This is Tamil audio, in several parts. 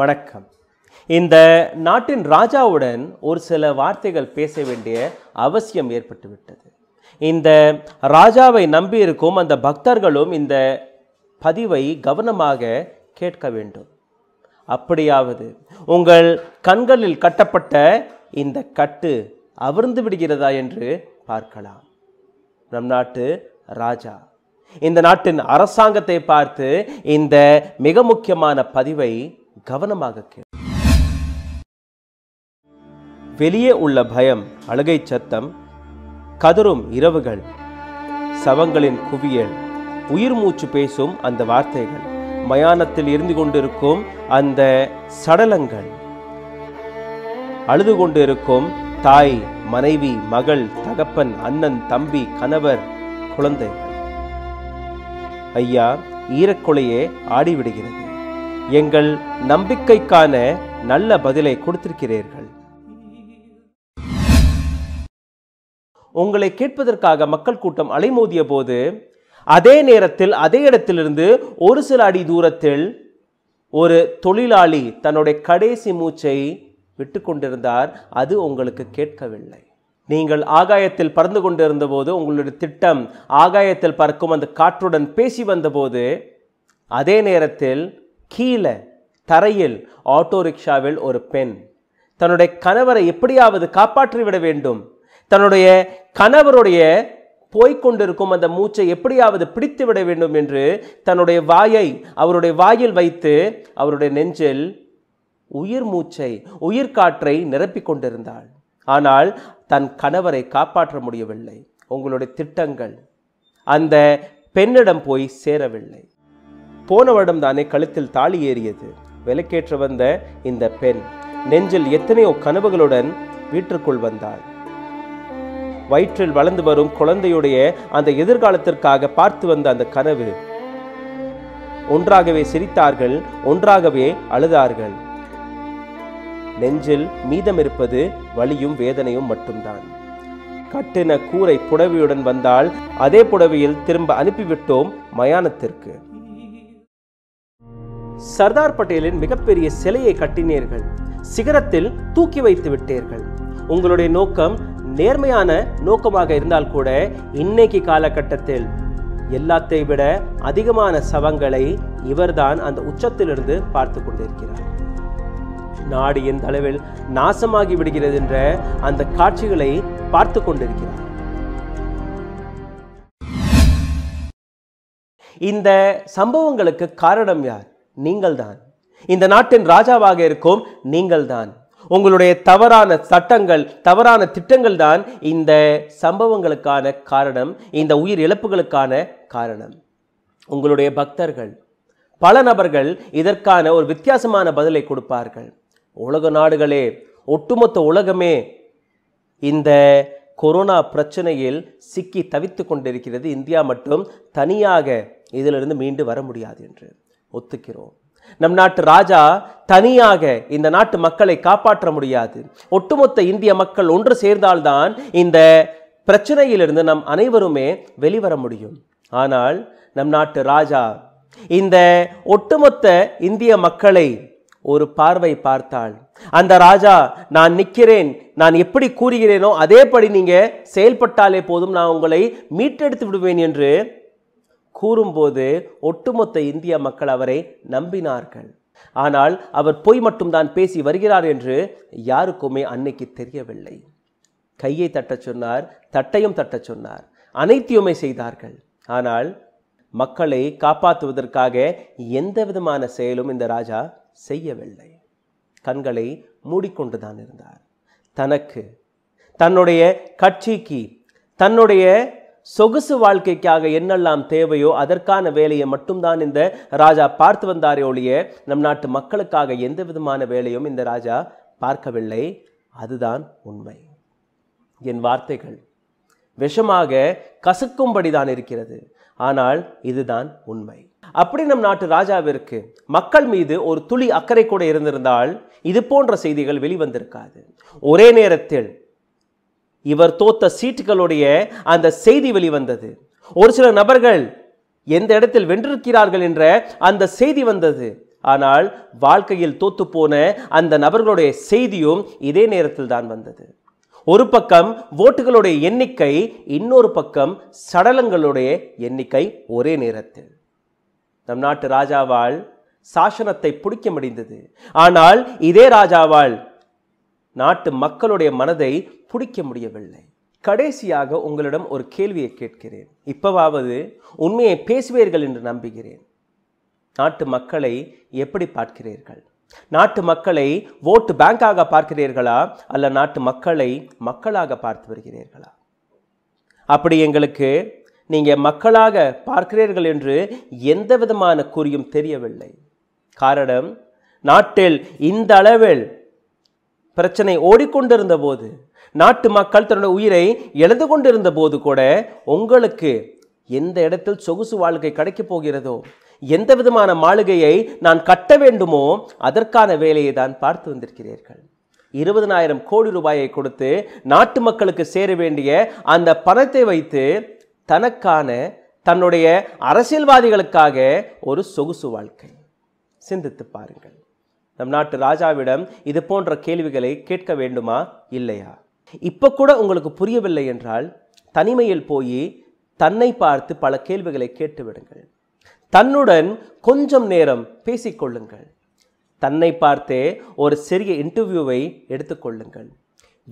வணக்கம் இந்த நாட்டின் ராஜாவுடன் ஒரு சில வார்த்தைகள் பேச வேண்டிய அவசியம் ஏற்பட்டுவிட்டது இந்த ராஜாவை நம்பியிருக்கும் அந்த பக்தர்களும் இந்த பதிவை கவனமாக கேட்க வேண்டும் அப்படியாவது உங்கள் கண்களில் கட்டப்பட்ட இந்த கட்டு அவிர்ந்து விடுகிறதா என்று பார்க்கலாம் நம் நாட்டு ராஜா இந்த நாட்டின் அரசாங்கத்தை பார்த்து இந்த மிக முக்கியமான பதிவை கவனமாக கேள் வெளியே உள்ள பயம் அழுகை சத்தம் கதரும் இரவுகள் சவங்களின் குவியல் உயிர் மூச்சு பேசும் அந்த வார்த்தைகள் மயானத்தில் இருந்து கொண்டிருக்கும் அந்த சடலங்கள் அழுது கொண்டிருக்கும் தாய் மனைவி மகள் தகப்பன் அண்ணன் தம்பி கணவர் குழந்தை ஐயா ஈரக்கொலையே ஆடிவிடுகிறது எங்கள் நம்பிக்கைக்கான நல்ல பதிலை கொடுத்திருக்கிறீர்கள் உங்களை கேட்பதற்காக மக்கள் கூட்டம் அலைமோதிய போது அதே நேரத்தில் அதே இடத்திலிருந்து ஒரு சில அடி தூரத்தில் ஒரு தொழிலாளி தன்னுடைய கடைசி மூச்சை விட்டு கொண்டிருந்தார் அது உங்களுக்கு கேட்கவில்லை நீங்கள் ஆகாயத்தில் பறந்து கொண்டிருந்த போது உங்களுடைய திட்டம் ஆகாயத்தில் பறக்கும் அந்த காற்றுடன் பேசி வந்தபோது அதே நேரத்தில் கீழே தரையில் ஆட்டோ ரிக்ஷாவில் ஒரு பெண் தன்னுடைய கணவரை எப்படியாவது காப்பாற்றிவிட வேண்டும் தன்னுடைய கணவருடைய போய்கொண்டிருக்கும் அந்த மூச்சை எப்படியாவது பிடித்து விட வேண்டும் என்று தன்னுடைய வாயை அவருடைய வாயில் வைத்து அவருடைய நெஞ்சில் உயிர் மூச்சை உயிர் காற்றை நிரப்பிக் கொண்டிருந்தாள் ஆனால் தன் கணவரை காப்பாற்ற முடியவில்லை உங்களுடைய திட்டங்கள் அந்த பெண்ணிடம் போய் சேரவில்லை போன வருடம் தானே கழுத்தில் தாலி ஏறியது விலக்கேற்ற வந்த இந்த பெண் நெஞ்சில் எத்தனையோ கனவுகளுடன் வீட்டிற்குள் வந்தாள் வயிற்றில் வளர்ந்து வரும் குழந்தையுடைய அந்த எதிர்காலத்திற்காக பார்த்து வந்த அந்த கனவு ஒன்றாகவே சிரித்தார்கள் ஒன்றாகவே அழுதார்கள் நெஞ்சில் மீதம் இருப்பது வலியும் வேதனையும் மட்டும்தான் கட்டின கூரை புடவையுடன் வந்தால் அதே புடவையில் திரும்ப அனுப்பிவிட்டோம் மயானத்திற்கு சர்தார் பட்டேலின் மிகப்பெரிய சிலையை கட்டினீர்கள் சிகரத்தில் தூக்கி வைத்து விட்டீர்கள் உங்களுடைய நோக்கம் நேர்மையான நோக்கமாக இருந்தால் கூட இன்னைக்கு காலகட்டத்தில் எல்லாத்தை விட அதிகமான சவங்களை இவர்தான் அந்த உச்சத்திலிருந்து பார்த்து கொண்டிருக்கிறார் நாடு எந்த அளவில் நாசமாகி விடுகிறது என்ற அந்த காட்சிகளை பார்த்து கொண்டிருக்கிறார் இந்த சம்பவங்களுக்கு காரணம் யார் நீங்கள்தான் இந்த நாட்டின் ராஜாவாக இருக்கும் நீங்கள்தான் உங்களுடைய தவறான சட்டங்கள் தவறான திட்டங்கள் தான் இந்த சம்பவங்களுக்கான காரணம் இந்த உயிர் இழப்புகளுக்கான காரணம் உங்களுடைய பக்தர்கள் பல நபர்கள் இதற்கான ஒரு வித்தியாசமான பதிலை கொடுப்பார்கள் உலக நாடுகளே ஒட்டுமொத்த உலகமே இந்த கொரோனா பிரச்சனையில் சிக்கி தவித்து கொண்டிருக்கிறது இந்தியா மட்டும் தனியாக இதிலிருந்து மீண்டு வர முடியாது என்று ஒத்துக்கிறோம் நம் நாட்டு ராஜா தனியாக இந்த நாட்டு மக்களை காப்பாற்ற முடியாது ஒட்டுமொத்த இந்திய மக்கள் ஒன்று சேர்ந்தால்தான் இந்த பிரச்சனையிலிருந்து நம் அனைவருமே வெளிவர முடியும் ஆனால் நம் நாட்டு ராஜா இந்த ஒட்டுமொத்த இந்திய மக்களை ஒரு பார்வை பார்த்தால் அந்த ராஜா நான் நிற்கிறேன் நான் எப்படி கூறுகிறேனோ அதேபடி நீங்கள் செயல்பட்டாலே போதும் நான் உங்களை மீட்டெடுத்து விடுவேன் என்று கூறும்போது ஒட்டுமொத்த இந்திய மக்கள் அவரை நம்பினார்கள் ஆனால் அவர் பொய் மட்டும்தான் பேசி வருகிறார் என்று யாருக்குமே அன்னைக்கு தெரியவில்லை கையை தட்டச் சொன்னார் தட்டையும் தட்டச் சொன்னார் அனைத்தையுமே செய்தார்கள் ஆனால் மக்களை காப்பாற்றுவதற்காக எந்த விதமான செயலும் இந்த ராஜா செய்யவில்லை கண்களை மூடிக்கொண்டுதான் இருந்தார் தனக்கு தன்னுடைய கட்சிக்கு தன்னுடைய சொகுசு வாழ்க்கைக்காக என்னெல்லாம் தேவையோ அதற்கான வேலையை மட்டும்தான் இந்த ராஜா பார்த்து வந்தாரே ஒழிய நம் நாட்டு மக்களுக்காக எந்த விதமான வேலையும் இந்த ராஜா பார்க்கவில்லை அதுதான் உண்மை என் வார்த்தைகள் விஷமாக கசுக்கும்படிதான் இருக்கிறது ஆனால் இதுதான் உண்மை அப்படி நம் நாட்டு ராஜாவிற்கு மக்கள் மீது ஒரு துளி அக்கறை கூட இருந்திருந்தால் இது போன்ற செய்திகள் வெளிவந்திருக்காது ஒரே நேரத்தில் இவர் தோத்த சீட்டுகளுடைய அந்த செய்தி வெளிவந்தது ஒரு சில நபர்கள் எந்த இடத்தில் வென்றிருக்கிறார்கள் என்ற அந்த செய்தி வந்தது ஆனால் வாழ்க்கையில் தோத்து போன அந்த நபர்களுடைய செய்தியும் இதே நேரத்தில் தான் வந்தது ஒரு பக்கம் ஓட்டுகளுடைய எண்ணிக்கை இன்னொரு பக்கம் சடலங்களுடைய எண்ணிக்கை ஒரே நேரத்தில் நம் நாட்டு ராஜாவால் சாசனத்தை பிடிக்க முடிந்தது ஆனால் இதே ராஜாவால் நாட்டு மக்களுடைய மனதை பிடிக்க முடியவில்லை கடைசியாக உங்களிடம் ஒரு கேள்வியை கேட்கிறேன் இப்போவாவது உண்மையை பேசுவீர்கள் என்று நம்புகிறேன் நாட்டு மக்களை எப்படி பார்க்கிறீர்கள் நாட்டு மக்களை ஓட்டு பேங்காக பார்க்கிறீர்களா அல்ல நாட்டு மக்களை மக்களாக பார்த்து வருகிறீர்களா அப்படி எங்களுக்கு நீங்கள் மக்களாக பார்க்கிறீர்கள் என்று எந்த விதமான குறியும் தெரியவில்லை காரணம் நாட்டில் இந்த அளவில் பிரச்சனை ஓடிக்கொண்டிருந்த போது நாட்டு மக்கள் தன்னுடைய உயிரை எழுந்து கொண்டிருந்த போது கூட உங்களுக்கு எந்த இடத்தில் சொகுசு வாழ்க்கை கிடைக்கப் போகிறதோ எந்த விதமான மாளிகையை நான் கட்ட வேண்டுமோ அதற்கான வேலையை தான் பார்த்து வந்திருக்கிறீர்கள் இருபதனாயிரம் கோடி ரூபாயை கொடுத்து நாட்டு மக்களுக்கு சேர வேண்டிய அந்த பணத்தை வைத்து தனக்கான தன்னுடைய அரசியல்வாதிகளுக்காக ஒரு சொகுசு வாழ்க்கை சிந்தித்து பாருங்கள் நம் நாட்டு ராஜாவிடம் இது போன்ற கேள்விகளை கேட்க வேண்டுமா இல்லையா இப்போ கூட உங்களுக்கு புரியவில்லை என்றால் தனிமையில் போய் தன்னை பார்த்து பல கேள்விகளை கேட்டுவிடுங்கள் தன்னுடன் கொஞ்சம் நேரம் பேசிக்கொள்ளுங்கள் தன்னை பார்த்தே ஒரு சிறிய இன்டர்வியூவை எடுத்துக்கொள்ளுங்கள்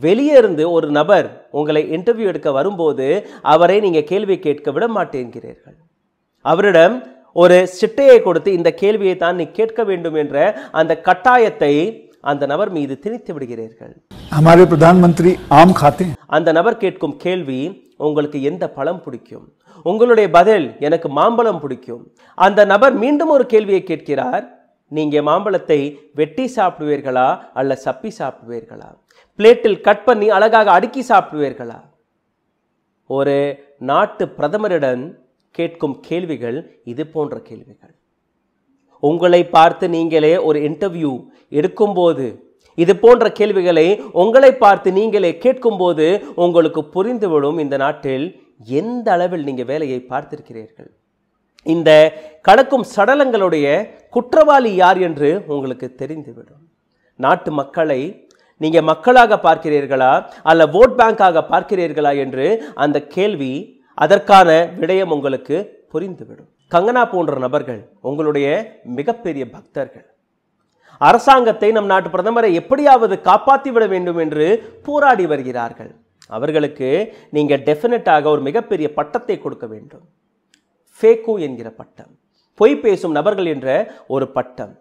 வெளியே இருந்து ஒரு நபர் உங்களை இன்டர்வியூ எடுக்க வரும்போது அவரை நீங்கள் கேள்வி கேட்க விட மாட்டேங்கிறீர்கள் அவரிடம் ஒரு சிட்டையை கொடுத்து இந்த கேள்வியை தான் நீ கேட்க வேண்டும் என்ற அந்த கட்டாயத்தை அந்த நபர் மீது திணித்து விடுகிறீர்கள் பிரதான் மந்திரி ஆம் காத்தே அந்த நபர் கேட்கும் கேள்வி உங்களுக்கு எந்த பழம் பிடிக்கும் உங்களுடைய பதில் எனக்கு மாம்பழம் பிடிக்கும் அந்த நபர் மீண்டும் ஒரு கேள்வியை கேட்கிறார் நீங்கள் மாம்பழத்தை வெட்டி சாப்பிடுவீர்களா அல்ல சப்பி சாப்பிடுவீர்களா பிளேட்டில் கட் பண்ணி அழகாக அடுக்கி சாப்பிடுவீர்களா ஒரு நாட்டு பிரதமரிடம் கேட்கும் கேள்விகள் இது போன்ற கேள்விகள் உங்களை பார்த்து நீங்களே ஒரு இன்டர்வியூ எடுக்கும்போது இது போன்ற கேள்விகளை உங்களை பார்த்து நீங்களே கேட்கும்போது உங்களுக்கு புரிந்துவிடும் இந்த நாட்டில் எந்த அளவில் நீங்கள் வேலையை பார்த்திருக்கிறீர்கள் இந்த கடக்கும் சடலங்களுடைய குற்றவாளி யார் என்று உங்களுக்கு தெரிந்துவிடும் நாட்டு மக்களை நீங்கள் மக்களாக பார்க்கிறீர்களா அல்ல ஓட் பேங்காக பார்க்கிறீர்களா என்று அந்த கேள்வி அதற்கான விடயம் உங்களுக்கு புரிந்துவிடும் கங்கனா போன்ற நபர்கள் உங்களுடைய மிகப்பெரிய பக்தர்கள் அரசாங்கத்தை நம் நாட்டு பிரதமரை எப்படியாவது காப்பாற்றி விட வேண்டும் என்று போராடி வருகிறார்கள் அவர்களுக்கு நீங்கள் டெஃபினட்டாக ஒரு மிகப்பெரிய பட்டத்தை கொடுக்க வேண்டும் ஃபேக்கு என்கிற பட்டம் பொய் பேசும் நபர்கள் என்ற ஒரு பட்டம்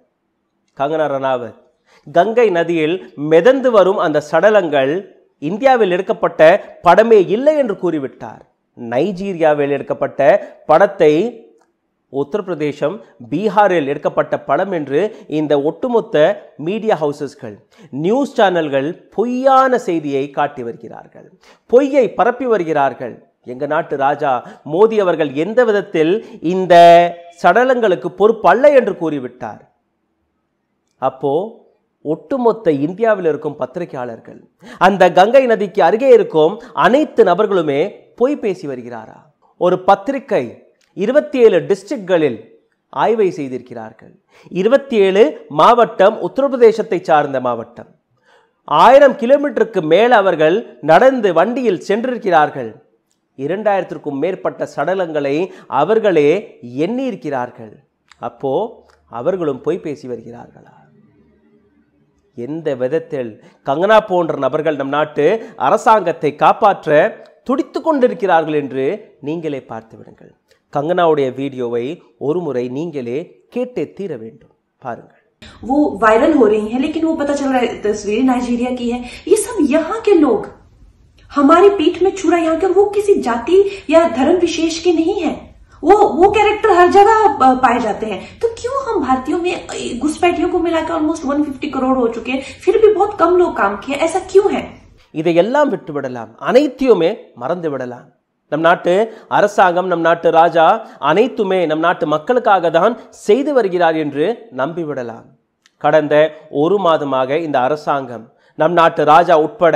கங்கனா ரணாவத் கங்கை நதியில் மிதந்து வரும் அந்த சடலங்கள் இந்தியாவில் எடுக்கப்பட்ட படமே இல்லை என்று கூறிவிட்டார் நைஜீரியாவில் எடுக்கப்பட்ட படத்தை உத்தரப்பிரதேசம் பீகாரில் எடுக்கப்பட்ட படம் என்று இந்த ஒட்டுமொத்த மீடியா ஹவுசஸ்கள் நியூஸ் சேனல்கள் பொய்யான செய்தியை காட்டி வருகிறார்கள் பொய்யை பரப்பி வருகிறார்கள் எங்கள் நாட்டு ராஜா மோடி அவர்கள் எந்த விதத்தில் இந்த சடலங்களுக்கு பொறுப்பல்ல என்று கூறிவிட்டார் அப்போ ஒட்டுமொத்த இந்தியாவில் இருக்கும் பத்திரிகையாளர்கள் அந்த கங்கை நதிக்கு அருகே இருக்கும் அனைத்து நபர்களுமே பொய் பேசி வருகிறாரா ஒரு பத்திரிகை இருபத்தி ஏழு டிஸ்ட்ரிக்ட்களில் ஆய்வை செய்திருக்கிறார்கள் இருபத்தி ஏழு மாவட்டம் உத்தரப்பிரதேசத்தை சார்ந்த மாவட்டம் ஆயிரம் கிலோமீட்டருக்கு மேல் அவர்கள் நடந்து வண்டியில் சென்றிருக்கிறார்கள் இரண்டாயிரத்திற்கும் மேற்பட்ட சடலங்களை அவர்களே எண்ணியிருக்கிறார்கள் அப்போ அவர்களும் பொய் பேசி வருகிறார்களா எந்த விதத்தில் கங்கனா போன்ற நபர்கள் நம் நாட்டு அரசாங்கத்தை காப்பாற்ற துடித்து கொண்டிருக்கிறார்கள் என்று நீங்களே பார்த்து விடுங்கள் கங்கனாவுடைய வீடியோவை ஒருமுறை நீங்களே கேட்டே தீர வேண்டும் பாருங்கள் वो वायरल हो रही है लेकिन वो पता चल रहा है तस्वीरें नाइजीरिया की है ये सब यहाँ के लोग हमारी पीठ में छुरा यहाँ के वो किसी जाति या धर्म विशेष के नहीं है वो वो कैरेक्टर हर जगह पाए जाते हैं तो क्यों हम भारतीयों में घुसपैठियों को मिलाकर ऑलमोस्ट 150 करोड़ हो चुके हैं फिर भी बहुत कम लोग काम किए ऐसा क्यों है இதையெல்லாம் விட்டுவிடலாம் அனைத்தையுமே மறந்து விடலாம் நம் நாட்டு அரசாங்கம் நம் நாட்டு ராஜா அனைத்துமே நம் நாட்டு மக்களுக்காக தான் செய்து வருகிறார் என்று நம்பிவிடலாம் கடந்த ஒரு மாதமாக இந்த அரசாங்கம் நம் நாட்டு ராஜா உட்பட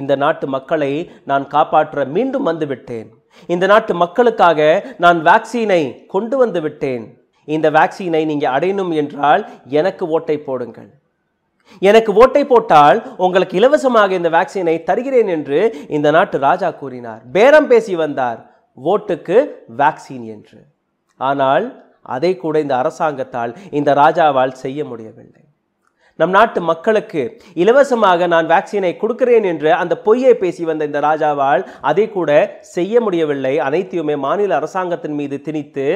இந்த நாட்டு மக்களை நான் காப்பாற்ற மீண்டும் வந்துவிட்டேன் இந்த நாட்டு மக்களுக்காக நான் வேக்சினை கொண்டு வந்து விட்டேன் இந்த வேக்சினை நீங்கள் அடையணும் என்றால் எனக்கு ஓட்டை போடுங்கள் எனக்கு ஓட்டை போட்டால் உங்களுக்கு இலவசமாக இந்த வேக்சினை தருகிறேன் என்று இந்த நாட்டு ராஜா கூறினார் பேரம் பேசி வந்தார் ஓட்டுக்கு வேக்சின் என்று ஆனால் அதை கூட இந்த அரசாங்கத்தால் இந்த ராஜாவால் செய்ய முடியவில்லை நம் நாட்டு மக்களுக்கு இலவசமாக நான் வேக்சினை கொடுக்கிறேன் என்று அந்த பொய்யை பேசி வந்த இந்த ராஜாவால் அதை கூட செய்ய முடியவில்லை அனைத்தையுமே மாநில அரசாங்கத்தின் மீது திணித்து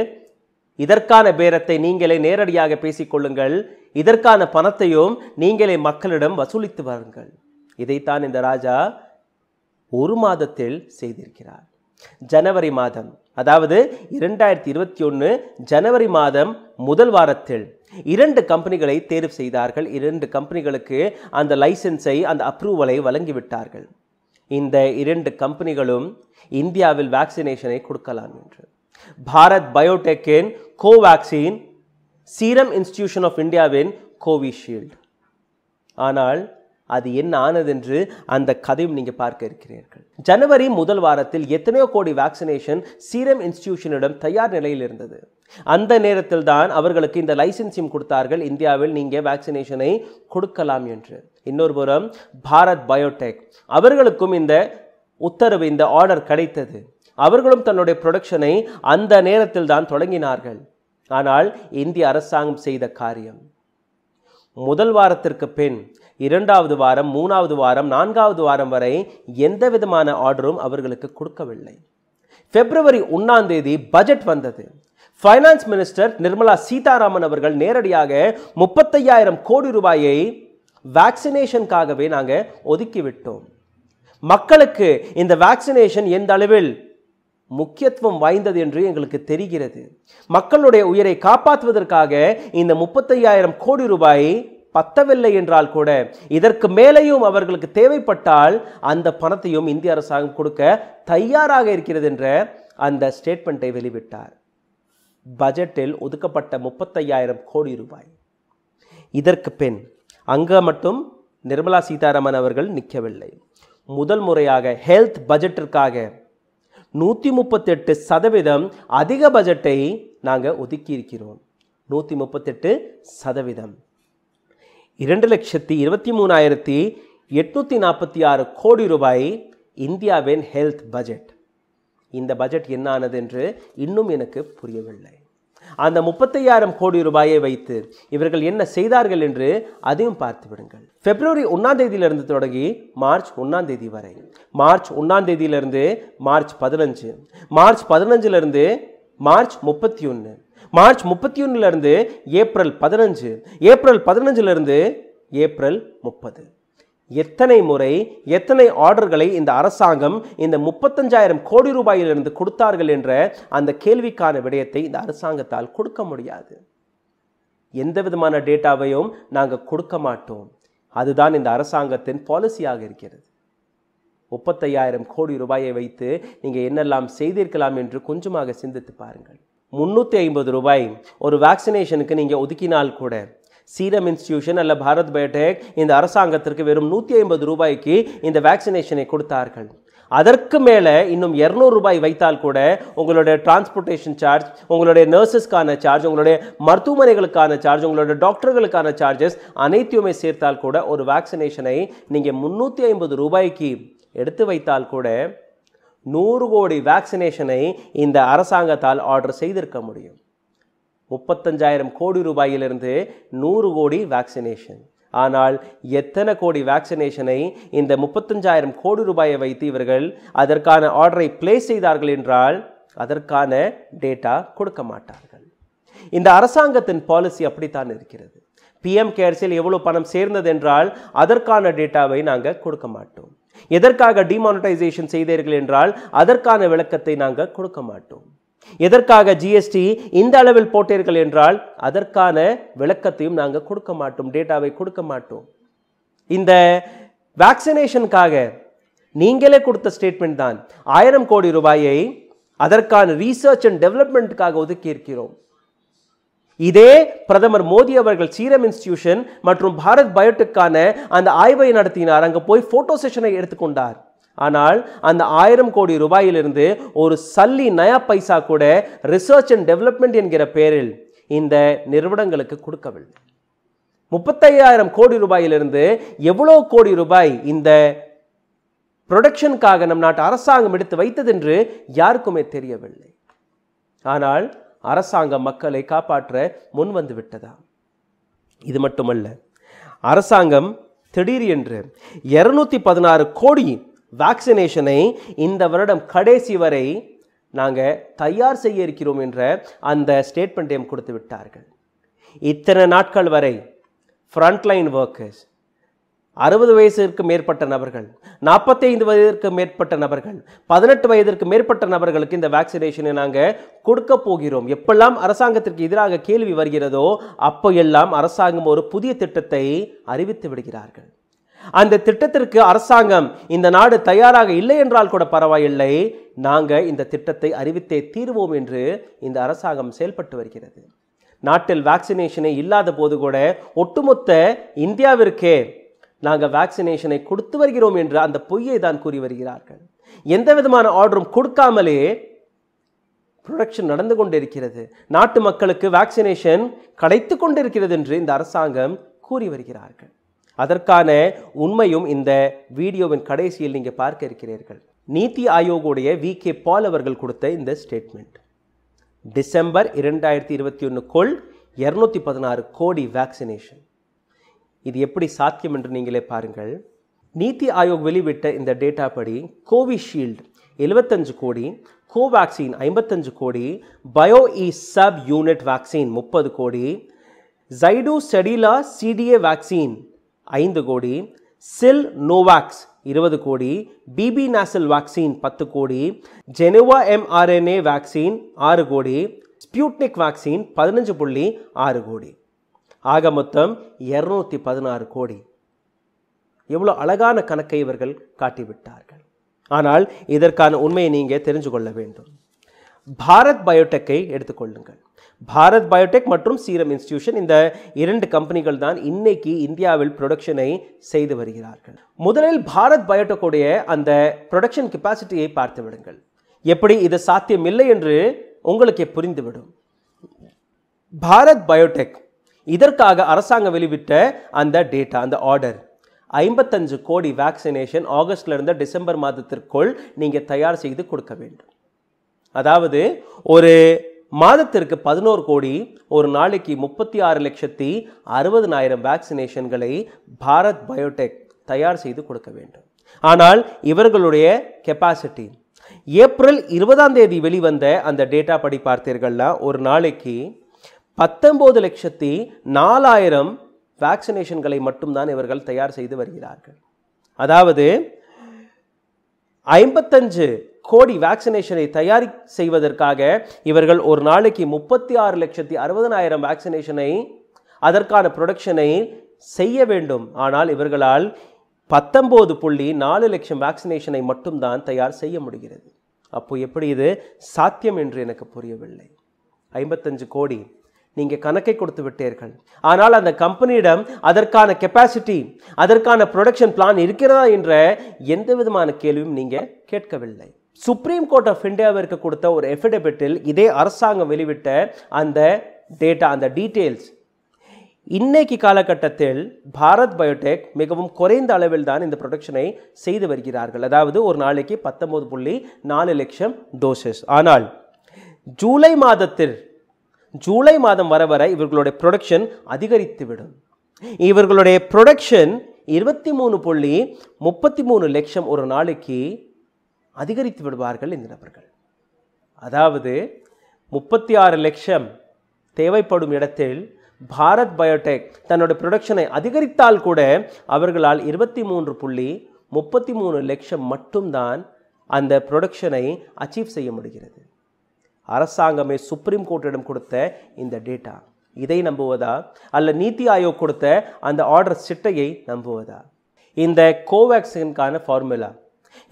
இதற்கான பேரத்தை நீங்களே நேரடியாக பேசிக்கொள்ளுங்கள் இதற்கான பணத்தையும் நீங்களே மக்களிடம் வசூலித்து வாருங்கள் இதைத்தான் இந்த ராஜா ஒரு மாதத்தில் செய்திருக்கிறார் ஜனவரி மாதம் அதாவது இரண்டாயிரத்தி இருபத்தி ஒன்று ஜனவரி மாதம் முதல் வாரத்தில் இரண்டு கம்பெனிகளை தேர்வு செய்தார்கள் இரண்டு கம்பெனிகளுக்கு அந்த லைசன்ஸை அந்த அப்ரூவலை வழங்கிவிட்டார்கள் இந்த இரண்டு கம்பெனிகளும் இந்தியாவில் வேக்சினேஷனை கொடுக்கலாம் என்று பாரத் பயோடெக்கின் in சீரம் இன்ஸ்டிடியூஷன் ஆஃப் இந்தியாவின் கோவிஷீல்டு ஆனால் அது என்ன ஆனதென்று அந்த கதையும் நீங்கள் பார்க்க இருக்கிறீர்கள் ஜனவரி முதல் வாரத்தில் எத்தனையோ கோடி வேக்சினேஷன் சீரம் இன்ஸ்டிடியூஷனிடம் தயார் நிலையில் இருந்தது அந்த நேரத்தில் தான் அவர்களுக்கு இந்த லைசன்ஸையும் கொடுத்தார்கள் இந்தியாவில் நீங்கள் வேக்சினேஷனை கொடுக்கலாம் என்று இன்னொரு புறம் பாரத் பயோடெக் அவர்களுக்கும் இந்த உத்தரவு இந்த ஆர்டர் கிடைத்தது அவர்களும் தன்னுடைய ப்ரொடக்ஷனை அந்த நேரத்தில் தான் தொடங்கினார்கள் ஆனால் இந்திய அரசாங்கம் செய்த காரியம் முதல் வாரத்திற்கு பின் இரண்டாவது வாரம் மூணாவது வாரம் நான்காவது வாரம் வரை எந்த விதமான ஆர்டரும் அவர்களுக்கு கொடுக்கவில்லை பிப்ரவரி ஒன்றாம் தேதி பட்ஜெட் வந்தது ஃபைனான்ஸ் மினிஸ்டர் நிர்மலா சீதாராமன் அவர்கள் நேரடியாக முப்பத்தையாயிரம் கோடி ரூபாயை வேக்சினேஷனுக்காகவே நாங்கள் ஒதுக்கிவிட்டோம் மக்களுக்கு இந்த வேக்சினேஷன் எந்த அளவில் முக்கியத்துவம் வாய்ந்தது என்று எங்களுக்கு தெரிகிறது மக்களுடைய உயிரை காப்பாற்றுவதற்காக இந்த முப்பத்தையாயிரம் கோடி ரூபாய் பத்தவில்லை என்றால் கூட இதற்கு மேலேயும் அவர்களுக்கு தேவைப்பட்டால் அந்த பணத்தையும் இந்திய அரசாங்கம் கொடுக்க தயாராக இருக்கிறது என்ற அந்த ஸ்டேட்மெண்ட்டை வெளிவிட்டார் பட்ஜெட்டில் ஒதுக்கப்பட்ட முப்பத்தையாயிரம் கோடி ரூபாய் இதற்கு பின் அங்கே மட்டும் நிர்மலா சீதாராமன் அவர்கள் நிற்கவில்லை முதல் முறையாக ஹெல்த் பட்ஜெட்டிற்காக நூற்றி முப்பத்தெட்டு சதவீதம் அதிக பட்ஜெட்டை நாங்கள் ஒதுக்கியிருக்கிறோம் நூற்றி முப்பத்தெட்டு சதவீதம் இரண்டு லட்சத்தி இருபத்தி மூணாயிரத்தி எட்நூற்றி நாற்பத்தி ஆறு கோடி ரூபாய் இந்தியாவின் ஹெல்த் பட்ஜெட் இந்த பட்ஜெட் என்ன என்று இன்னும் எனக்கு புரியவில்லை அந்த முப்பத்தையாயிரம் கோடி ரூபாயை வைத்து இவர்கள் என்ன செய்தார்கள் என்று அதையும் பார்த்து விடுங்கள் பிப்ரவரி ஒன்றாம் தேதியிலிருந்து தொடங்கி மார்ச் ஒன்றாம் தேதி வரை மார்ச் ஒன்றாம் தேதியிலிருந்து மார்ச் பதினஞ்சு மார்ச் பதினஞ்சிலிருந்து மார்ச் முப்பத்தி ஒன்று மார்ச் முப்பத்தி ஒன்றுலேருந்து ஏப்ரல் பதினஞ்சு ஏப்ரல் பதினஞ்சிலிருந்து ஏப்ரல் முப்பது எத்தனை முறை எத்தனை ஆர்டர்களை இந்த அரசாங்கம் இந்த முப்பத்தஞ்சாயிரம் கோடி ரூபாயிலிருந்து கொடுத்தார்கள் என்ற அந்த கேள்விக்கான விடயத்தை இந்த அரசாங்கத்தால் கொடுக்க முடியாது எந்த விதமான டேட்டாவையும் நாங்கள் கொடுக்க மாட்டோம் அதுதான் இந்த அரசாங்கத்தின் பாலிசியாக இருக்கிறது முப்பத்தையாயிரம் கோடி ரூபாயை வைத்து நீங்கள் என்னெல்லாம் செய்திருக்கலாம் என்று கொஞ்சமாக சிந்தித்து பாருங்கள் முந்நூற்றி ஐம்பது ரூபாய் ஒரு வேக்சினேஷனுக்கு நீங்கள் ஒதுக்கினால் கூட சீரம் இன்ஸ்டியூஷன் அல்ல பாரத் பயோடெக் இந்த அரசாங்கத்திற்கு வெறும் நூற்றி ஐம்பது ரூபாய்க்கு இந்த வேக்சினேஷனை கொடுத்தார்கள் அதற்கு மேலே இன்னும் இரநூறு ரூபாய் வைத்தால் கூட உங்களுடைய டிரான்ஸ்போர்ட்டேஷன் சார்ஜ் உங்களுடைய நர்சஸ்க்கான சார்ஜ் உங்களுடைய மருத்துவமனைகளுக்கான சார்ஜ் உங்களுடைய டாக்டர்களுக்கான சார்ஜஸ் அனைத்தையுமே சேர்த்தால் கூட ஒரு வேக்சினேஷனை நீங்கள் முந்நூற்றி ஐம்பது ரூபாய்க்கு எடுத்து வைத்தால் கூட நூறு கோடி வேக்சினேஷனை இந்த அரசாங்கத்தால் ஆர்டர் செய்திருக்க முடியும் முப்பத்தஞ்சாயிரம் கோடி ரூபாயிலிருந்து நூறு கோடி வேக்சினேஷன் ஆனால் எத்தனை கோடி வேக்சினேஷனை இந்த முப்பத்தஞ்சாயிரம் கோடி ரூபாயை வைத்து இவர்கள் அதற்கான ஆர்டரை பிளேஸ் செய்தார்கள் என்றால் அதற்கான டேட்டா கொடுக்க மாட்டார்கள் இந்த அரசாங்கத்தின் பாலிசி அப்படித்தான் இருக்கிறது பிஎம் கேர்ஸில் எவ்வளோ பணம் சேர்ந்தது என்றால் அதற்கான டேட்டாவை நாங்கள் கொடுக்க மாட்டோம் எதற்காக டிமானடைசேஷன் செய்தீர்கள் என்றால் அதற்கான விளக்கத்தை நாங்கள் கொடுக்க மாட்டோம் எதற்காக ஜிஎஸ்டி இந்த அளவில் போட்டீர்கள் என்றால் அதற்கான விளக்கத்தையும் நாங்கள் கொடுக்க மாட்டோம் டேட்டாவை கொடுக்க மாட்டோம் இந்த வேக்சினேஷனுக்காக நீங்களே கொடுத்த ஸ்டேட்மெண்ட் தான் ஆயிரம் கோடி ரூபாயை அதற்கான ரீசர்ச் அண்ட் டெவலப்மெண்ட்டுக்காக ஒதுக்கி இருக்கிறோம் இதே பிரதமர் மோடி அவர்கள் சீரம் இன்ஸ்டிடியூஷன் மற்றும் பாரத் பயோடெக்கான அந்த ஆய்வை நடத்தினார் அங்கே போய் ஃபோட்டோ செஷனை எடுத்துக்கொண்டார் ஆனால் அந்த ஆயிரம் கோடி ரூபாயிலிருந்து ஒரு சல்லி நயா பைசா கூட ரிசர்ச் அண்ட் டெவலப்மெண்ட் என்கிற பேரில் இந்த நிறுவனங்களுக்கு கொடுக்கவில்லை முப்பத்தையாயிரம் கோடி ரூபாயிலிருந்து எவ்வளோ கோடி ரூபாய் இந்த ப்ரொடக்ஷனுக்காக நம் நாட்டு அரசாங்கம் எடுத்து வைத்தது என்று யாருக்குமே தெரியவில்லை ஆனால் அரசாங்கம் மக்களை காப்பாற்ற முன் வந்து விட்டதா இது மட்டுமல்ல அரசாங்கம் திடீர் என்று இருநூத்தி பதினாறு கோடி வேக்சினேஷனை இந்த வருடம் கடைசி வரை நாங்கள் தயார் செய்ய இருக்கிறோம் என்ற அந்த ஸ்டேட்மெண்ட்டையும் கொடுத்து விட்டார்கள் இத்தனை நாட்கள் வரை ஃப்ரண்ட்லைன் ஒர்க்கர்ஸ் அறுபது வயதிற்கு மேற்பட்ட நபர்கள் நாற்பத்தைந்து வயதிற்கு மேற்பட்ட நபர்கள் பதினெட்டு வயதிற்கு மேற்பட்ட நபர்களுக்கு இந்த வேக்சினேஷனை நாங்கள் கொடுக்க போகிறோம் எப்பெல்லாம் அரசாங்கத்திற்கு எதிராக கேள்வி வருகிறதோ அப்போ எல்லாம் அரசாங்கம் ஒரு புதிய திட்டத்தை அறிவித்து விடுகிறார்கள் அந்த திட்டத்திற்கு அரசாங்கம் இந்த நாடு தயாராக இல்லை என்றால் கூட பரவாயில்லை நாங்கள் இந்த திட்டத்தை அறிவித்தே தீர்வோம் என்று இந்த அரசாங்கம் செயல்பட்டு வருகிறது நாட்டில் வேக்சினேஷனே இல்லாத போது கூட ஒட்டுமொத்த இந்தியாவிற்கே நாங்கள் வேக்சினேஷனை கொடுத்து வருகிறோம் என்று அந்த பொய்யை தான் கூறி வருகிறார்கள் எந்த விதமான ஆர்டரும் கொடுக்காமலே ப்ரொடக்ஷன் நடந்து கொண்டிருக்கிறது நாட்டு மக்களுக்கு வேக்சினேஷன் கிடைத்து கொண்டிருக்கிறது என்று இந்த அரசாங்கம் கூறி வருகிறார்கள் அதற்கான உண்மையும் இந்த வீடியோவின் கடைசியில் நீங்கள் பார்க்க இருக்கிறீர்கள் நீத்தி ஆயோகுடைய வி கே பால் அவர்கள் கொடுத்த இந்த ஸ்டேட்மெண்ட் டிசம்பர் இரண்டாயிரத்தி இருபத்தி ஒன்றுக்குள் இரநூத்தி பதினாறு கோடி வேக்சினேஷன் இது எப்படி சாத்தியம் என்று நீங்களே பாருங்கள் நீத்தி ஆயோக் வெளிவிட்ட இந்த டேட்டா படி கோவிஷீல்டு எழுபத்தஞ்சு கோடி கோவேக்சின் ஐம்பத்தஞ்சு கோடி Bio E subunit vaccine முப்பது கோடி ஜைடு செடிலா சிடிஏ வேக்சின் ஐந்து கோடி சில் நோவாக்ஸ் இருபது கோடி பிபி நேசல் வேக்சின் பத்து கோடி ஜெனுவா எம்ஆர்என்ஏ வேக்சின் ஆறு கோடி ஸ்பியூட்னிக் வேக்சின் பதினஞ்சு புள்ளி ஆறு கோடி ஆக மொத்தம் இரநூத்தி பதினாறு கோடி எவ்வளோ அழகான கணக்கை இவர்கள் காட்டிவிட்டார்கள் ஆனால் இதற்கான உண்மையை நீங்கள் தெரிஞ்சு கொள்ள வேண்டும் பாரத் பயோடெக்கை எடுத்துக்கொள்ளுங்கள் பாரத் பயோடெக் மற்றும் சீரம் இன்ஸ்டிடியூஷன் இந்த இரண்டு கம்பெனிகள் தான் இன்னைக்கு இந்தியாவில் ப்ரொடக்ஷனை செய்து வருகிறார்கள் முதலில் பாரத் பயோடெக்குடைய அந்த ப்ரொடக்ஷன் கெப்பாசிட்டியை பார்த்து விடுங்கள் எப்படி இது சாத்தியமில்லை என்று உங்களுக்கே புரிந்துவிடும் பாரத் பயோடெக் இதற்காக அரசாங்கம் வெளிவிட்ட அந்த டேட்டா அந்த ஆர்டர் ஐம்பத்தஞ்சு கோடி வேக்சினேஷன் ஆகஸ்ட்லேருந்து டிசம்பர் மாதத்திற்குள் நீங்கள் தயார் செய்து கொடுக்க வேண்டும் அதாவது ஒரு மாதத்திற்கு பதினோரு கோடி ஒரு நாளைக்கு முப்பத்தி ஆறு லட்சத்தி அறுபதுனாயிரம் வேக்சினேஷன்களை பாரத் பயோடெக் தயார் செய்து கொடுக்க வேண்டும் ஆனால் இவர்களுடைய கெப்பாசிட்டி ஏப்ரல் இருபதாம் தேதி வெளிவந்த அந்த டேட்டா படி பார்த்தீர்கள்னா ஒரு நாளைக்கு பத்தொம்போது லட்சத்தி நாலாயிரம் வேக்சினேஷன்களை மட்டும்தான் இவர்கள் தயார் செய்து வருகிறார்கள் அதாவது ஐம்பத்தஞ்சு கோடி வேக்சினேஷனை தயாரி செய்வதற்காக இவர்கள் ஒரு நாளைக்கு முப்பத்தி ஆறு லட்சத்தி அறுபதனாயிரம் வேக்சினேஷனை அதற்கான ப்ரொடக்ஷனை செய்ய வேண்டும் ஆனால் இவர்களால் பத்தொம்போது புள்ளி நாலு லட்சம் வேக்சினேஷனை மட்டும்தான் தயார் செய்ய முடிகிறது அப்போ எப்படி இது சாத்தியம் என்று எனக்கு புரியவில்லை ஐம்பத்தஞ்சு கோடி நீங்கள் கணக்கை கொடுத்து விட்டீர்கள் ஆனால் அந்த கம்பெனியிடம் அதற்கான கெப்பாசிட்டி அதற்கான ப்ரொடக்ஷன் பிளான் இருக்கிறதா என்ற எந்த விதமான கேள்வியும் நீங்கள் கேட்கவில்லை சுப்ரீம் கோர்ட் ஆஃப் இந்தியாவிற்கு கொடுத்த ஒரு எஃபிடபிட்டில் இதே அரசாங்கம் வெளிவிட்ட அந்த டேட்டா அந்த டீட்டெயில்ஸ் இன்னைக்கு காலகட்டத்தில் பாரத் பயோடெக் மிகவும் குறைந்த அளவில் தான் இந்த ப்ரொடக்ஷனை செய்து வருகிறார்கள் அதாவது ஒரு நாளைக்கு பத்தொம்போது புள்ளி நாலு லட்சம் டோசஸ் ஆனால் ஜூலை மாதத்தில் ஜூலை மாதம் வர வர இவர்களுடைய ப்ரொடக்ஷன் அதிகரித்துவிடும் இவர்களுடைய ப்ரொடக்ஷன் இருபத்தி மூணு புள்ளி முப்பத்தி மூணு லட்சம் ஒரு நாளைக்கு அதிகரித்து விடுவார்கள் இந்த நபர்கள் அதாவது முப்பத்தி ஆறு லட்சம் தேவைப்படும் இடத்தில் பாரத் பயோடெக் தன்னுடைய ப்ரொடக்ஷனை அதிகரித்தால் கூட அவர்களால் இருபத்தி மூன்று புள்ளி முப்பத்தி மூணு லட்சம் மட்டும்தான் அந்த ப்ரொடக்ஷனை அச்சீவ் செய்ய முடிகிறது அரசாங்கமே சுப்ரீம் கோர்ட்டிடம் கொடுத்த இந்த டேட்டா இதை நம்புவதா அல்ல நீத்தி ஆயோக் கொடுத்த அந்த ஆர்டர் சிட்டையை நம்புவதா இந்த கோவேக்சினுக்கான ஃபார்முலா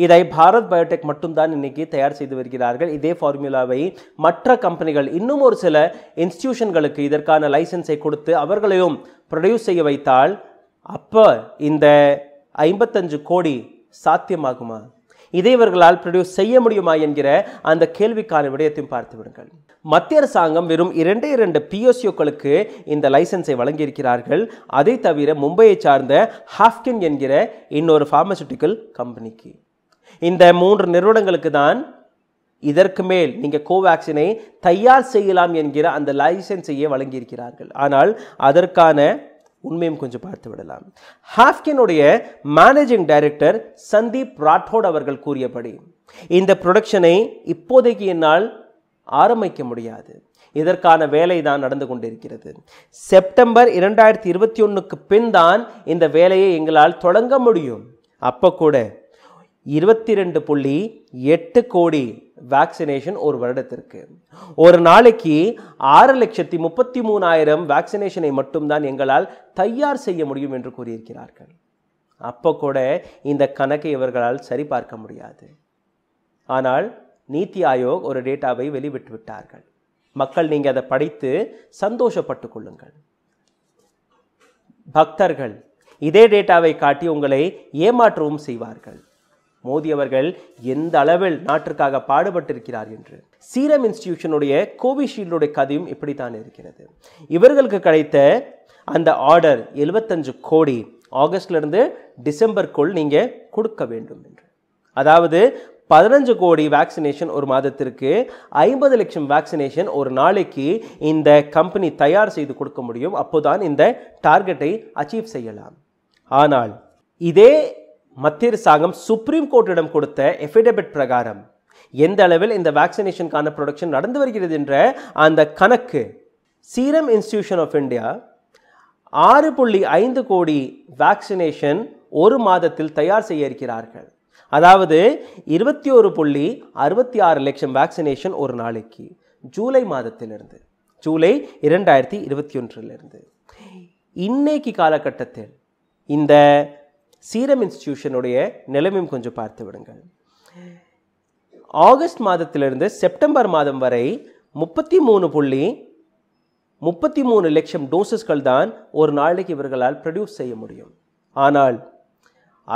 இதை பாரத் பயோடெக் மட்டும்தான் இன்றைக்கி தயார் செய்து வருகிறார்கள் இதே ஃபார்முலாவை மற்ற கம்பெனிகள் இன்னும் ஒரு சில இன்ஸ்டியூஷன்களுக்கு இதற்கான லைசன்ஸை கொடுத்து அவர்களையும் ப்ரொடியூஸ் செய்ய வைத்தால் அப்போ இந்த ஐம்பத்தஞ்சு கோடி சாத்தியமாகுமா இதை இவர்களால் ப்ரொடியூஸ் செய்ய முடியுமா என்கிற அந்த கேள்விக்கான விடயத்தையும் பார்த்து விடுங்கள் மத்திய அரசாங்கம் வெறும் இரண்டே இரண்டு பிஎஸ்யூக்களுக்கு இந்த லைசன்ஸை வழங்கியிருக்கிறார்கள் அதை தவிர மும்பையை சார்ந்த ஹாஃப்கின் என்கிற இன்னொரு ஃபார்மசூட்டிக்கல் கம்பெனிக்கு இந்த மூன்று நிறுவனங்களுக்கு தான் இதற்கு மேல் நீங்கள் கோவேக்சினை தயார் செய்யலாம் என்கிற அந்த லைசன்ஸையே வழங்கியிருக்கிறார்கள் ஆனால் அதற்கான உண்மையும் கொஞ்சம் பார்த்து விடலாம் ஹாஃப்கினுடைய மேனேஜிங் டைரக்டர் சந்தீப் ராठौड़ அவர்கள் கூறியபடி இந்த ப்ரொடக்ஷனை இப்போதைக்கு என்னால் ஆரம்பிக்க முடியாது இதற்கான வேலை தான் நடந்து கொண்டிருக்கிறது செப்டம்பர் இரண்டாயிரத்தி இருபத்தி ஒன்றுக்கு பின் தான் இந்த வேலையை எங்களால் தொடங்க முடியும் அப்போ கூட இருபத்தி ரெண்டு புள்ளி எட்டு கோடி வேக்சினேஷன் ஒரு வருடத்திற்கு ஒரு நாளைக்கு ஆறு லட்சத்தி முப்பத்தி மூணாயிரம் வேக்சினேஷனை மட்டும்தான் எங்களால் தயார் செய்ய முடியும் என்று கூறியிருக்கிறார்கள் அப்போ கூட இந்த கணக்கை இவர்களால் சரிபார்க்க முடியாது ஆனால் நீத்தி ஆயோக் ஒரு டேட்டாவை வெளிவிட்டு விட்டார்கள் மக்கள் நீங்கள் அதை படித்து சந்தோஷப்பட்டு கொள்ளுங்கள் பக்தர்கள் இதே டேட்டாவை காட்டி உங்களை ஏமாற்றவும் செய்வார்கள் மோடி அவர்கள் எந்த அளவில் நாட்டிற்காக பாடுபட்டிருக்கிறார் என்று சீரம் இன்ஸ்டிடியூஷனுடைய கோவிஷீல்டுடைய கதையும் இப்படித்தான் இருக்கிறது இவர்களுக்கு கிடைத்த அந்த ஆர்டர் எழுபத்தஞ்சு கோடி ஆகஸ்ட்லேருந்து டிசம்பருக்குள் நீங்கள் கொடுக்க வேண்டும் என்று அதாவது பதினஞ்சு கோடி வேக்சினேஷன் ஒரு மாதத்திற்கு ஐம்பது லட்சம் வேக்சினேஷன் ஒரு நாளைக்கு இந்த கம்பெனி தயார் செய்து கொடுக்க முடியும் அப்போதான் இந்த டார்கெட்டை அச்சீவ் செய்யலாம் ஆனால் இதே மத்திய அரசாங்கம் சுப்ரீம் கோர்ட்டிடம் கொடுத்த எஃபிடபிட் பிரகாரம் எந்த அளவில் இந்த வேக்சினேஷனுக்கான ப்ரொடக்ஷன் நடந்து வருகிறது என்ற அந்த கணக்கு சீரம் இன்ஸ்டிடியூஷன் ஆஃப் இந்தியா ஆறு புள்ளி ஐந்து கோடி வேக்சினேஷன் ஒரு மாதத்தில் தயார் செய்ய இருக்கிறார்கள் அதாவது இருபத்தி ஒரு புள்ளி அறுபத்தி ஆறு லட்சம் வேக்சினேஷன் ஒரு நாளைக்கு ஜூலை மாதத்திலிருந்து ஜூலை இரண்டாயிரத்தி இருபத்தி ஒன்றிலிருந்து இன்னைக்கு காலகட்டத்தில் இந்த சீரம் இன்ஸ்டியூஷனுடைய நிலைமையும் கொஞ்சம் பார்த்து விடுங்கள் ஆகஸ்ட் மாதத்திலிருந்து செப்டம்பர் மாதம் வரை முப்பத்தி மூணு புள்ளி முப்பத்தி மூணு லட்சம் டோசஸ்கள் தான் ஒரு நாளைக்கு இவர்களால் ப்ரொடியூஸ் செய்ய முடியும் ஆனால்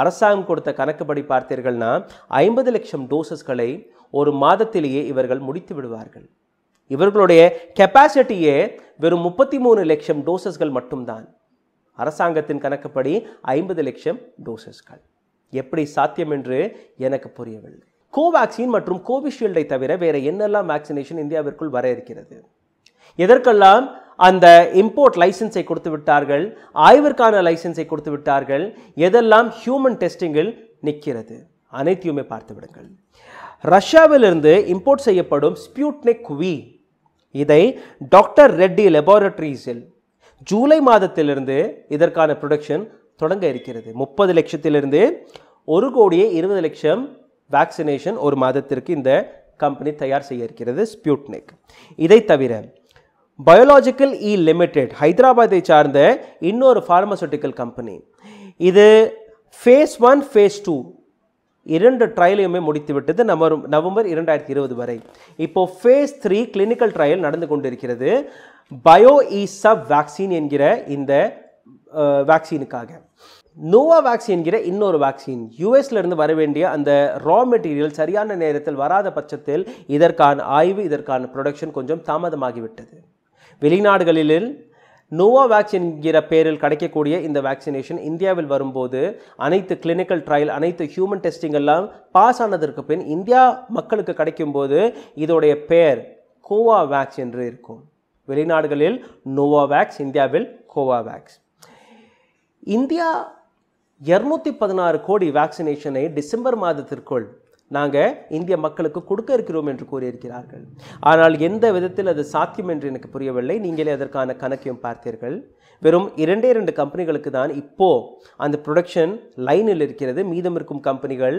அரசாங்கம் கொடுத்த கணக்குப்படி பார்த்தீர்கள்னா ஐம்பது லட்சம் டோசஸ்களை ஒரு மாதத்திலேயே இவர்கள் முடித்து விடுவார்கள் இவர்களுடைய கெப்பாசிட்டியே வெறும் முப்பத்தி மூணு லட்சம் டோசஸ்கள் மட்டும்தான் அரசாங்கத்தின் கணக்குப்படி ஐம்பது லட்சம் டோசஸ்கள் எப்படி சாத்தியம் என்று எனக்கு புரியவில்லை கோவேக்சின் மற்றும் கோவிஷீல்டை தவிர வேறு என்னெல்லாம் வேக்சினேஷன் இந்தியாவிற்குள் வர இருக்கிறது எதற்கெல்லாம் அந்த இம்போர்ட் லைசன்ஸை கொடுத்து விட்டார்கள் ஆய்விற்கான லைசன்ஸை கொடுத்து விட்டார்கள் எதெல்லாம் ஹியூமன் டெஸ்டிங்கில் நிற்கிறது அனைத்தையுமே பார்த்து விடுங்கள் ரஷ்யாவிலிருந்து இம்போர்ட் செய்யப்படும் ஸ்பியூட்னிக் வி இதை டாக்டர் ரெட்டி லெபார்டரிஸில் ஜூலை மாதத்திலிருந்து இதற்கான ப்ரொடக்ஷன் தொடங்க இருக்கிறது முப்பது லட்சத்திலிருந்து ஒரு கோடியே இருபது லட்சம் வேக்சினேஷன் ஒரு மாதத்திற்கு இந்த கம்பெனி தயார் செய்ய இருக்கிறது ஸ்பியூட்னிக் இதை தவிர பயோலாஜிக்கல் இ லிமிடெட் ஹைதராபாத்தை சார்ந்த இன்னொரு ஃபார்மசூட்டிக்கல் கம்பெனி இது ஃபேஸ் ஒன் ஃபேஸ் டூ இரண்டு ட்ரையலையுமே முடித்துவிட்டது நம்ம நவம்பர் இரண்டாயிரத்தி இருபது வரை இப்போது ஃபேஸ் த்ரீ கிளினிக்கல் ட்ரையல் நடந்து கொண்டிருக்கிறது பயோ ஈசப் வேக்சின் என்கிற இந்த வேக்சினுக்காக நோவா வேக்சின் என்கிற இன்னொரு வேக்சின் யூஎஸ்லேருந்து வர வேண்டிய அந்த ரா மெட்டீரியல் சரியான நேரத்தில் வராத பட்சத்தில் இதற்கான ஆய்வு இதற்கான ப்ரொடக்ஷன் கொஞ்சம் தாமதமாகிவிட்டது வெளிநாடுகளில் நோவா வேக்சின் என்கிற பேரில் கிடைக்கக்கூடிய இந்த வேக்சினேஷன் இந்தியாவில் வரும்போது அனைத்து கிளினிக்கல் ட்ரையல் அனைத்து ஹியூமன் டெஸ்டிங் எல்லாம் பாஸ் ஆனதற்கு பின் இந்தியா மக்களுக்கு கிடைக்கும்போது இதோடைய பெயர் கோவாவேக்ஸ் என்று இருக்கும் வெளிநாடுகளில் நோவாவேக்ஸ் இந்தியாவில் கோவாவேக்ஸ் இந்தியா இரநூத்தி பதினாறு கோடி வேக்சினேஷனை டிசம்பர் மாதத்திற்குள் நாங்கள் இந்திய மக்களுக்கு கொடுக்க இருக்கிறோம் என்று கூறியிருக்கிறார்கள் ஆனால் எந்த விதத்தில் அது சாத்தியம் என்று எனக்கு புரியவில்லை நீங்களே அதற்கான கணக்கையும் பார்த்தீர்கள் வெறும் இரண்டே இரண்டு கம்பெனிகளுக்கு தான் இப்போது அந்த ப்ரொடக்ஷன் லைனில் இருக்கிறது மீதம் இருக்கும் கம்பெனிகள்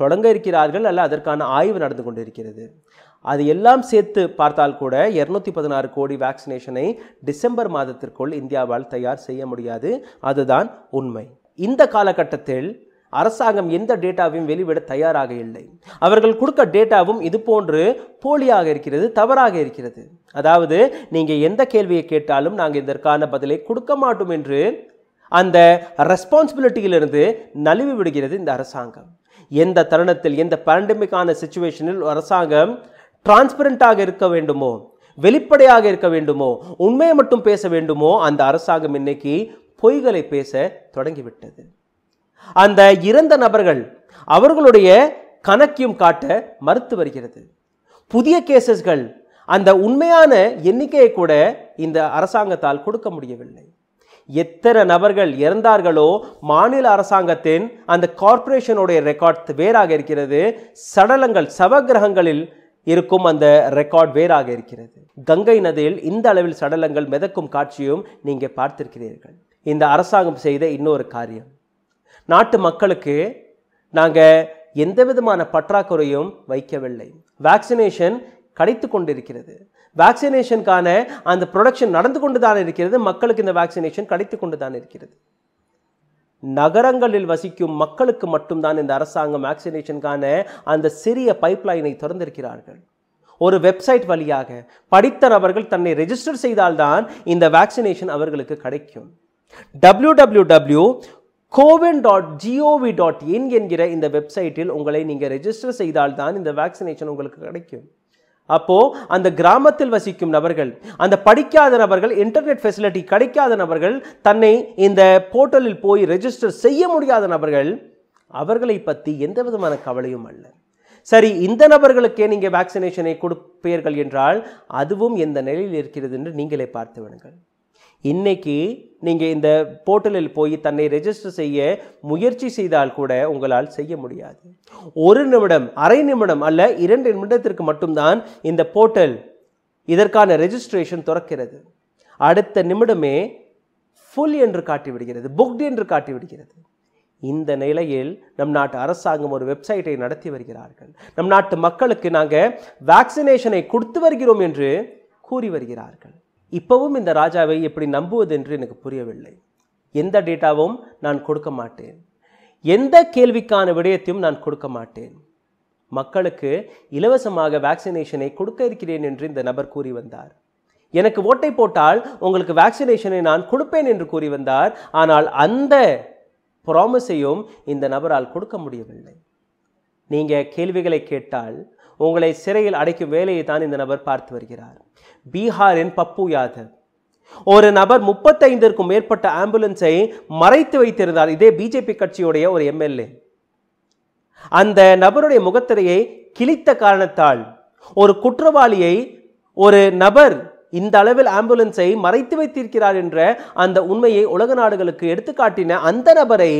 தொடங்க இருக்கிறார்கள் அல்ல அதற்கான ஆய்வு நடந்து கொண்டிருக்கிறது அது எல்லாம் சேர்த்து பார்த்தால் கூட இரநூத்தி பதினாறு கோடி வேக்சினேஷனை டிசம்பர் மாதத்திற்குள் இந்தியாவால் தயார் செய்ய முடியாது அதுதான் உண்மை இந்த காலகட்டத்தில் அரசாங்கம் எந்த டேட்டாவையும் வெளிவிட தயாராக இல்லை அவர்கள் கொடுக்க டேட்டாவும் இது போன்று போலியாக இருக்கிறது தவறாக இருக்கிறது அதாவது நீங்கள் எந்த கேள்வியை கேட்டாலும் நாங்கள் இதற்கான பதிலை கொடுக்க மாட்டோம் என்று அந்த ரெஸ்பான்சிபிலிட்டியிலிருந்து நழுவி விடுகிறது இந்த அரசாங்கம் எந்த தருணத்தில் எந்த பேண்டமிக்கான சுச்சுவேஷனில் அரசாங்கம் டிரான்ஸ்பரண்டாக இருக்க வேண்டுமோ வெளிப்படையாக இருக்க வேண்டுமோ உண்மையை மட்டும் பேச வேண்டுமோ அந்த அரசாங்கம் இன்னைக்கு பொய்களை பேச தொடங்கிவிட்டது அந்த இறந்த நபர்கள் அவர்களுடைய கணக்கையும் காட்ட மறுத்து வருகிறது புதிய கேசஸ்கள் அந்த உண்மையான எண்ணிக்கையை கூட இந்த அரசாங்கத்தால் கொடுக்க முடியவில்லை எத்தனை நபர்கள் இறந்தார்களோ மாநில அரசாங்கத்தின் அந்த கார்ப்பரேஷனுடைய ரெக்கார்ட் வேறாக இருக்கிறது சடலங்கள் சவகிரகங்களில் இருக்கும் அந்த ரெக்கார்ட் வேறாக இருக்கிறது கங்கை நதியில் இந்த அளவில் சடலங்கள் மிதக்கும் காட்சியும் நீங்கள் பார்த்திருக்கிறீர்கள் இந்த அரசாங்கம் செய்த இன்னொரு காரியம் நாட்டு மக்களுக்கு நாங்கள் எந்த விதமான பற்றாக்குறையும் வைக்கவில்லை வேக்சினேஷன் கிடைத்து கொண்டிருக்கிறது வேக்சினேஷனுக்கான அந்த ப்ரொடக்ஷன் நடந்து கொண்டு தான் இருக்கிறது மக்களுக்கு இந்த வேக்சினேஷன் கிடைத்து கொண்டு தான் இருக்கிறது நகரங்களில் வசிக்கும் மக்களுக்கு மட்டும்தான் இந்த அரசாங்கம் வேக்சினேஷனுக்கான அந்த சிறிய பைப்லைனை திறந்திருக்கிறார்கள் ஒரு வெப்சைட் வழியாக படித்த நபர்கள் தன்னை ரெஜிஸ்டர் செய்தால்தான் இந்த வேக்சினேஷன் அவர்களுக்கு கிடைக்கும் W W W CoWIN dot G O V என்கிற இந்த வெப்சைட்டில் உங்களை நீங்கள் ரெஜிஸ்டர் செய்தால்தான் இந்த வேக்சினேஷன் உங்களுக்கு கிடைக்கும் அப்போது அந்த கிராமத்தில் வசிக்கும் நபர்கள் அந்த படிக்காத நபர்கள் இன்டர்நெட் ஃபெசிலிட்டி கிடைக்காத நபர்கள் தன்னை இந்த போர்ட்டலில் போய் ரெஜிஸ்டர் செய்ய முடியாத நபர்கள் அவர்களை பற்றி எந்த விதமான கவலையும் அல்ல சரி இந்த நபர்களுக்கே நீங்கள் வேக்சினேஷனை கொடுப்பீர்கள் என்றால் அதுவும் எந்த நிலையில் இருக்கிறது என்று நீங்களே பார்த்து விடுங்கள் இன்னைக்கு நீங்கள் இந்த போர்ட்டலில் போய் தன்னை ரெஜிஸ்டர் செய்ய முயற்சி செய்தால் கூட உங்களால் செய்ய முடியாது ஒரு நிமிடம் அரை நிமிடம் அல்ல இரண்டு நிமிடத்திற்கு மட்டும்தான் இந்த போர்ட்டல் இதற்கான ரெஜிஸ்ட்ரேஷன் திறக்கிறது அடுத்த நிமிடமே ஃபுல் என்று காட்டிவிடுகிறது புக்டு என்று காட்டிவிடுகிறது இந்த நிலையில் நம் நாட்டு அரசாங்கம் ஒரு வெப்சைட்டை நடத்தி வருகிறார்கள் நம் நாட்டு மக்களுக்கு நாங்கள் வேக்சினேஷனை கொடுத்து வருகிறோம் என்று கூறி வருகிறார்கள் இப்போவும் இந்த ராஜாவை எப்படி நம்புவது என்று எனக்கு புரியவில்லை எந்த டேட்டாவும் நான் கொடுக்க மாட்டேன் எந்த கேள்விக்கான விடயத்தையும் நான் கொடுக்க மாட்டேன் மக்களுக்கு இலவசமாக வேக்சினேஷனை கொடுக்க இருக்கிறேன் என்று இந்த நபர் கூறி வந்தார் எனக்கு ஓட்டை போட்டால் உங்களுக்கு வேக்சினேஷனை நான் கொடுப்பேன் என்று கூறி வந்தார் ஆனால் அந்த ப்ராமிஸையும் இந்த நபரால் கொடுக்க முடியவில்லை நீங்கள் கேள்விகளை கேட்டால் உங்களை சிறையில் அடைக்கும் வேலையை தான் இந்த நபர் பார்த்து வருகிறார் பீகாரின் பப்பு யாதவ் ஒரு நபர் முப்பத்தைந்திற்கும் மேற்பட்ட ஆம்புலன்ஸை மறைத்து வைத்திருந்தார் இதே பிஜேபி கட்சியுடைய ஒரு எம்எல்ஏ அந்த நபருடைய முகத்திரையை கிழித்த காரணத்தால் ஒரு குற்றவாளியை ஒரு நபர் இந்த அளவில் ஆம்புலன்ஸை மறைத்து வைத்திருக்கிறார் என்ற அந்த உண்மையை உலக நாடுகளுக்கு எடுத்துக்காட்டின அந்த நபரை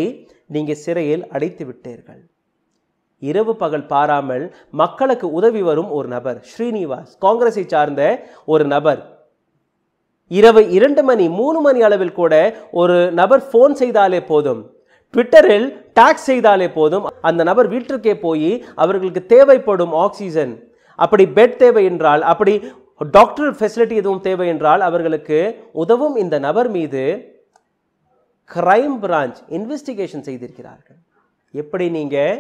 நீங்கள் சிறையில் அடைத்து விட்டீர்கள் இரவு பகல் பாராமல் மக்களுக்கு உதவி வரும் ஒரு நபர் ஸ்ரீனிவாஸ் காங்கிரஸை சார்ந்த ஒரு நபர் இரவு இரண்டு மணி மூணு மணி அளவில் கூட ஒரு நபர் ஃபோன் செய்தாலே போதும் ட்விட்டரில் டாக்ஸ் செய்தாலே போதும் அந்த நபர் வீட்டிற்கே போய் அவர்களுக்கு தேவைப்படும் ஆக்சிஜன் அப்படி பெட் தேவை என்றால் அப்படி டாக்டர் ஃபெசிலிட்டி எதுவும் தேவை என்றால் அவர்களுக்கு உதவும் இந்த நபர் மீது கிரைம் பிரான்ச் இன்வெஸ்டிகேஷன் செய்திருக்கிறார்கள் எப்படி நீங்கள்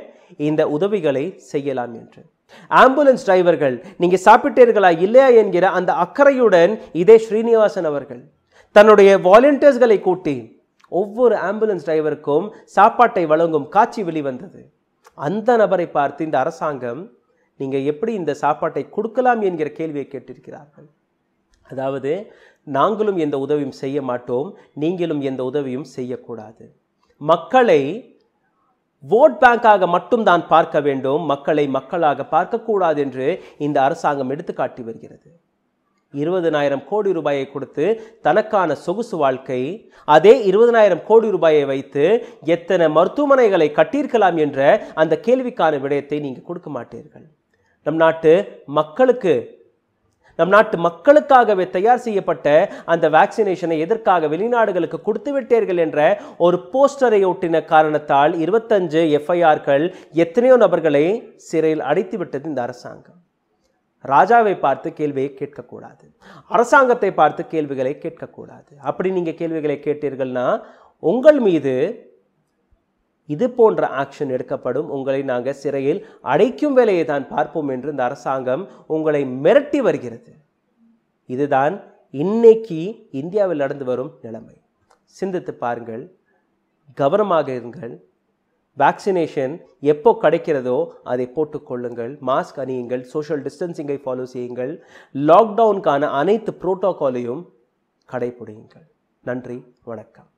இந்த உதவிகளை செய்யலாம் என்று ஆம்புலன்ஸ் டிரைவர்கள் நீங்கள் சாப்பிட்டீர்களா இல்லையா என்கிற அந்த அக்கறையுடன் இதே ஸ்ரீனிவாசன் அவர்கள் தன்னுடைய வாலண்டியர்ஸ்களை கூட்டி ஒவ்வொரு ஆம்புலன்ஸ் டிரைவருக்கும் சாப்பாட்டை வழங்கும் காட்சி வெளிவந்தது அந்த நபரை பார்த்து இந்த அரசாங்கம் நீங்கள் எப்படி இந்த சாப்பாட்டை கொடுக்கலாம் என்கிற கேள்வியை கேட்டிருக்கிறார்கள் அதாவது நாங்களும் எந்த உதவியும் செய்ய மாட்டோம் நீங்களும் எந்த உதவியும் செய்யக்கூடாது மக்களை ஓட் பேங்காக மட்டும் தான் பார்க்க வேண்டும் மக்களை மக்களாக பார்க்கக்கூடாது என்று இந்த அரசாங்கம் எடுத்துக்காட்டி வருகிறது இருபதனாயிரம் கோடி ரூபாயை கொடுத்து தனக்கான சொகுசு வாழ்க்கை அதே இருபதனாயிரம் கோடி ரூபாயை வைத்து எத்தனை மருத்துவமனைகளை கட்டியிருக்கலாம் என்ற அந்த கேள்விக்கான விடயத்தை நீங்கள் கொடுக்க மாட்டீர்கள் நம் நாட்டு மக்களுக்கு நம் நாட்டு மக்களுக்காகவே தயார் செய்யப்பட்ட அந்த வேக்சினேஷனை எதற்காக வெளிநாடுகளுக்கு கொடுத்து விட்டீர்கள் என்ற ஒரு போஸ்டரை ஒட்டின காரணத்தால் இருபத்தஞ்சு எஃப்ஐஆர்கள் எத்தனையோ நபர்களை சிறையில் அடைத்துவிட்டது இந்த அரசாங்கம் ராஜாவை பார்த்து கேள்வியை கேட்கக்கூடாது அரசாங்கத்தை பார்த்து கேள்விகளை கேட்கக்கூடாது அப்படி நீங்கள் கேள்விகளை கேட்டீர்கள்னா உங்கள் மீது இது போன்ற ஆக்ஷன் எடுக்கப்படும் உங்களை நாங்கள் சிறையில் அடைக்கும் வேலையை தான் பார்ப்போம் என்று இந்த அரசாங்கம் உங்களை மிரட்டி வருகிறது இதுதான் இன்னைக்கு இந்தியாவில் நடந்து வரும் நிலைமை சிந்தித்து பாருங்கள் கவனமாக இருங்கள் வேக்சினேஷன் எப்போ கிடைக்கிறதோ அதை போட்டுக்கொள்ளுங்கள் மாஸ்க் அணியுங்கள் சோஷியல் டிஸ்டன்சிங்கை ஃபாலோ செய்யுங்கள் லாக்டவுனுக்கான அனைத்து புரோட்டோகாலையும் கடைபிடியுங்கள் நன்றி வணக்கம்